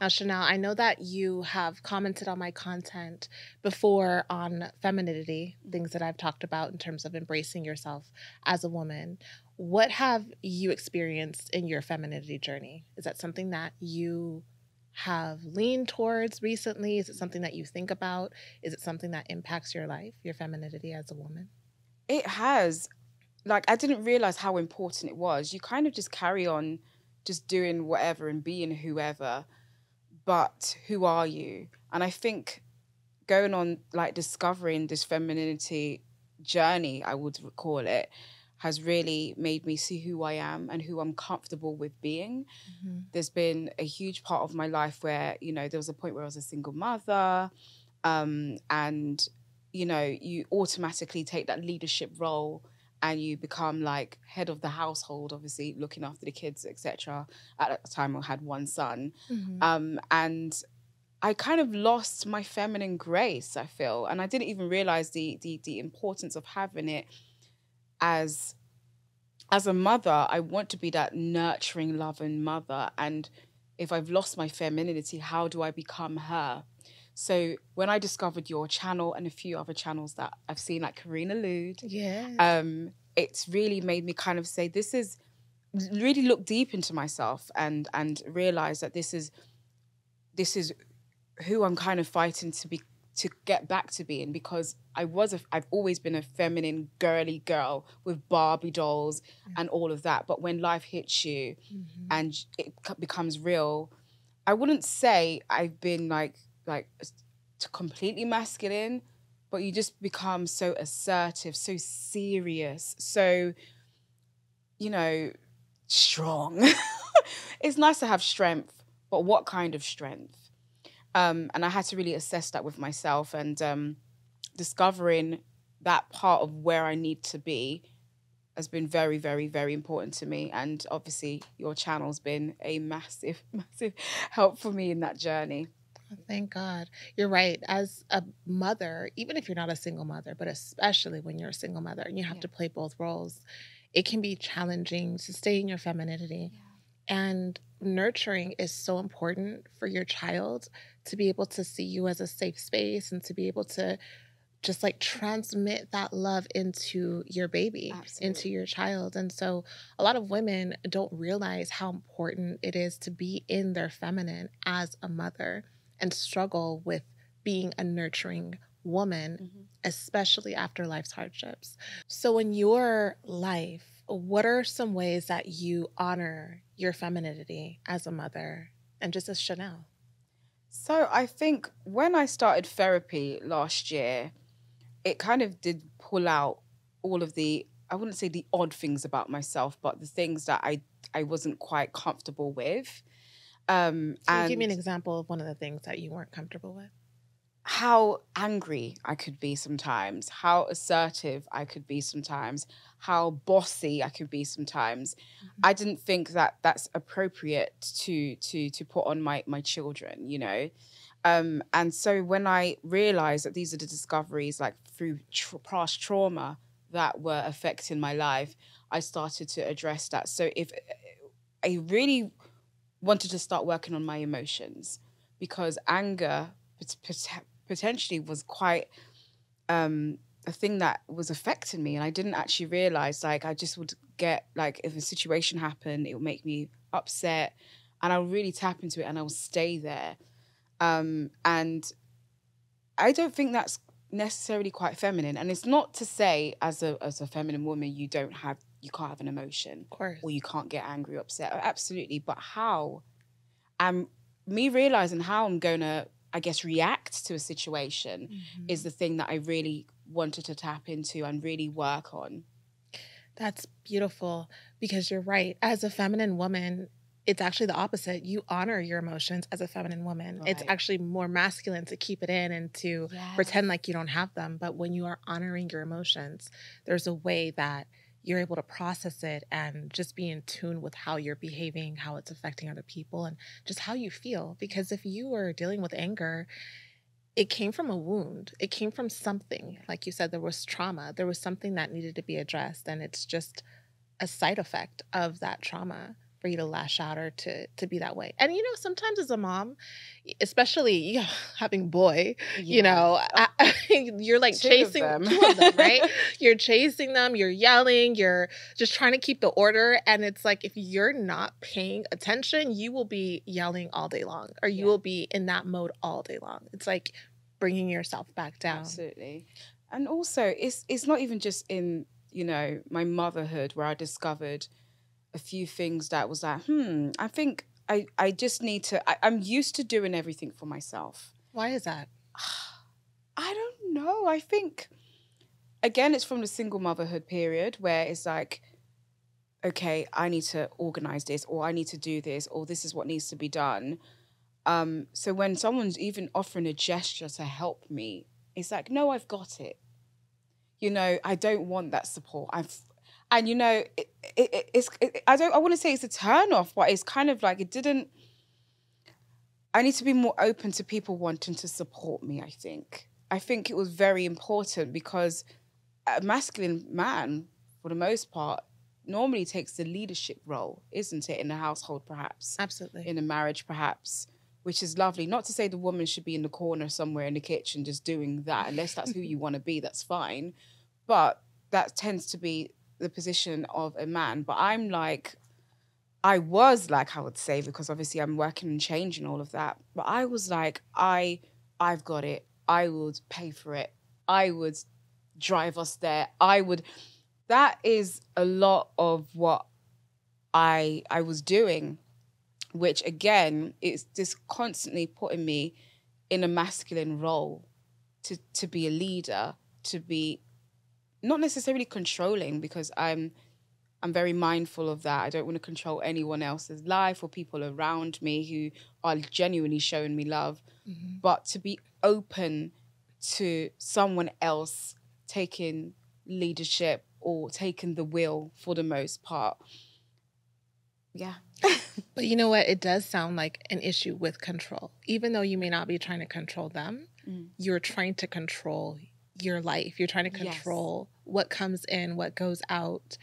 Now, uh, Chanel, I know that you have commented on my content before on femininity, things that I've talked about in terms of embracing yourself as a woman. What have you experienced in your femininity journey? Is that something that you have leaned towards recently? Is it something that you think about? Is it something that impacts your life, your femininity as a woman? It has. Like, I didn't realize how important it was. You kind of just carry on just doing whatever and being whoever but who are you? And I think going on like discovering this femininity journey, I would call it, has really made me see who I am and who I'm comfortable with being. Mm-hmm. There's been a huge part of my life where, you know, there was a point where I was a single mother, um, and you know, you automatically take that leadership role and you become like head of the household, obviously looking after the kids, etc. At that time, I had one son, mm-hmm. um, and I kind of lost my feminine grace. I feel, and I didn't even realize the the, the importance of having it as as a mother. I want to be that nurturing, loving mother, and if I've lost my femininity, how do I become her? So when I discovered your channel and a few other channels that I've seen, like Karina Lude, yeah, um, it's really made me kind of say this is really look deep into myself and and realize that this is this is who I'm kind of fighting to be to get back to being because I was a, I've always been a feminine girly girl with Barbie dolls mm-hmm. and all of that but when life hits you mm-hmm. and it becomes real I wouldn't say I've been like like completely masculine, but you just become so assertive, so serious, so, you know, strong. it's nice to have strength, but what kind of strength? Um, and I had to really assess that with myself and um, discovering that part of where I need to be has been very, very, very important to me. And obviously, your channel's been a massive, massive help for me in that journey. Thank God. You're right. As a mother, even if you're not a single mother, but especially when you're a single mother and you have yeah. to play both roles, it can be challenging to stay in your femininity. Yeah. And nurturing is so important for your child to be able to see you as a safe space and to be able to just like transmit that love into your baby, Absolutely. into your child. And so a lot of women don't realize how important it is to be in their feminine as a mother and struggle with being a nurturing woman, mm-hmm. especially after life's hardships. So, in your life, what are some ways that you honor your femininity as a mother and just as Chanel? So, I think when I started therapy last year, it kind of did pull out all of the, I wouldn't say the odd things about myself, but the things that I, I wasn't quite comfortable with. Um, Can you give me an example of one of the things that you weren't comfortable with? How angry I could be sometimes, how assertive I could be sometimes, how bossy I could be sometimes. Mm-hmm. I didn't think that that's appropriate to to to put on my my children, you know. Um, and so when I realized that these are the discoveries, like through past trauma that were affecting my life, I started to address that. So if eh, eh, a really wanted to start working on my emotions because anger potentially was quite um, a thing that was affecting me and i didn't actually realize like i just would get like if a situation happened it would make me upset and i'll really tap into it and i'll stay there um, and i don't think that's necessarily quite feminine and it's not to say as a as a feminine woman you don't have you can't have an emotion. Of course. Or you can't get angry, upset. Oh, absolutely. But how? i me realizing how I'm gonna, I guess, react to a situation mm-hmm. is the thing that I really wanted to tap into and really work on. That's beautiful because you're right. As a feminine woman, it's actually the opposite. You honor your emotions as a feminine woman. Right. It's actually more masculine to keep it in and to yes. pretend like you don't have them. But when you are honoring your emotions, there's a way that you're able to process it and just be in tune with how you're behaving, how it's affecting other people, and just how you feel. Because if you were dealing with anger, it came from a wound. It came from something. Like you said, there was trauma. There was something that needed to be addressed. And it's just a side effect of that trauma for you to lash out or to to be that way. And you know, sometimes as a mom, especially you know, having boy, yeah. you know, oh. I, you're like two chasing them. them, right? you're chasing them, you're yelling, you're just trying to keep the order. And it's like if you're not paying attention, you will be yelling all day long, or you yeah. will be in that mode all day long. It's like bringing yourself back down. Absolutely. And also, it's it's not even just in you know my motherhood where I discovered a few things that was like, hmm, I think I, I just need to, I, I'm used to doing everything for myself. Why is that? I don't know. I think, again, it's from the single motherhood period where it's like, okay, I need to organize this or I need to do this or this is what needs to be done. Um, so when someone's even offering a gesture to help me, it's like, no, I've got it. You know, I don't want that support. I've and you know, it, it, it's it, I don't I want to say it's a turn off, but it's kind of like it didn't. I need to be more open to people wanting to support me. I think I think it was very important because a masculine man, for the most part, normally takes the leadership role, isn't it, in the household, perhaps? Absolutely. In a marriage, perhaps, which is lovely. Not to say the woman should be in the corner somewhere in the kitchen just doing that, unless that's who you want to be, that's fine. But that tends to be the position of a man, but I'm like, I was like, I would say, because obviously I'm working and changing all of that. But I was like, I, I've got it. I would pay for it. I would drive us there. I would. That is a lot of what I I was doing, which again is just constantly putting me in a masculine role to to be a leader, to be not necessarily controlling because I'm I'm very mindful of that. I don't want to control anyone else's life or people around me who are genuinely showing me love, mm-hmm. but to be open to someone else taking leadership or taking the wheel for the most part. Yeah. but you know what? It does sound like an issue with control. Even though you may not be trying to control them, mm. you're trying to control your life. You're trying to control what comes in, what goes out.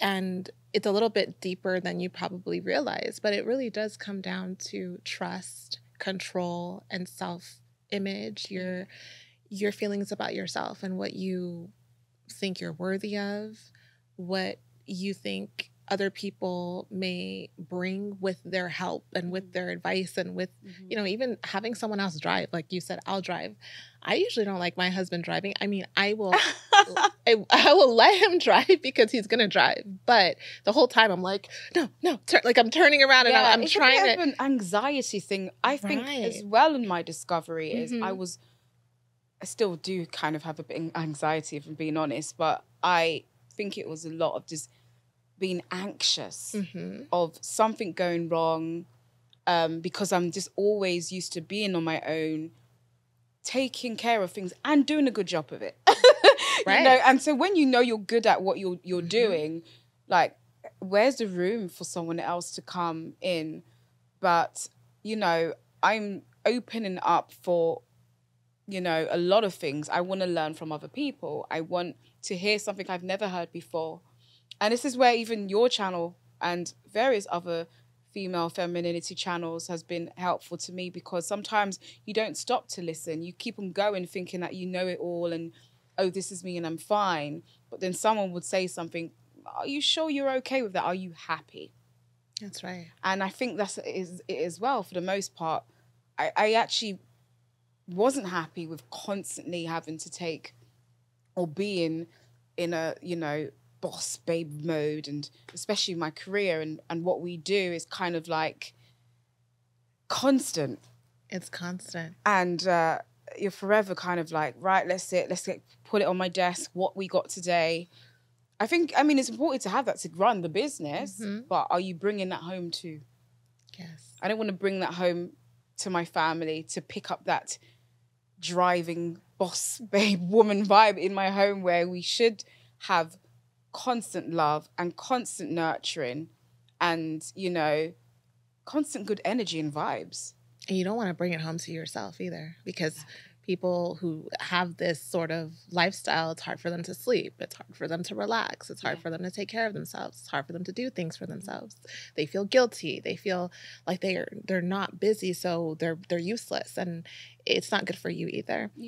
And it's a little bit deeper than you probably realize, but it really does come down to trust, control, and self image, your your feelings about yourself and what you think you're worthy of, what you think other people may bring with their help and with mm-hmm. their advice and with mm-hmm. you know even having someone else drive like you said I'll drive I usually don't like my husband driving I mean I will I, I, will let him drive because he's gonna drive but the whole time I'm like no no tur-, like I'm turning around yeah, and I'm, I'm trying to an anxiety thing I right. think as well in my discovery is mm-hmm. I was I still do kind of have a bit of anxiety if I'm being honest but I think it was a lot of just being anxious mm-hmm. of something going wrong um, because I'm just always used to being on my own, taking care of things and doing a good job of it. right. You know, and so when you know you're good at what you're you're mm-hmm. doing, like where's the room for someone else to come in? But you know, I'm opening up for you know a lot of things. I want to learn from other people. I want to hear something I've never heard before. And this is where even your channel and various other female femininity channels has been helpful to me because sometimes you don't stop to listen. You keep on going thinking that you know it all and, oh, this is me and I'm fine. But then someone would say something, are you sure you're okay with that? Are you happy? That's right. And I think that's it as well for the most part. I, I actually wasn't happy with constantly having to take or being in a, you know, boss babe mode and especially my career and, and what we do is kind of like constant it's constant and uh, you're forever kind of like right let's sit let's get put it on my desk what we got today i think i mean it's important to have that to run the business mm-hmm. but are you bringing that home too yes i don't want to bring that home to my family to pick up that driving boss babe woman vibe in my home where we should have constant love and constant nurturing and, you know, constant good energy and vibes. And you don't want to bring it home to yourself either because people who have this sort of lifestyle, it's hard for them to sleep. It's hard for them to relax. It's hard yeah. for them to take care of themselves. It's hard for them to do things for mm-hmm. themselves. They feel guilty. They feel like they're they're not busy, so they're they're useless, and it's not good for you either. Yeah.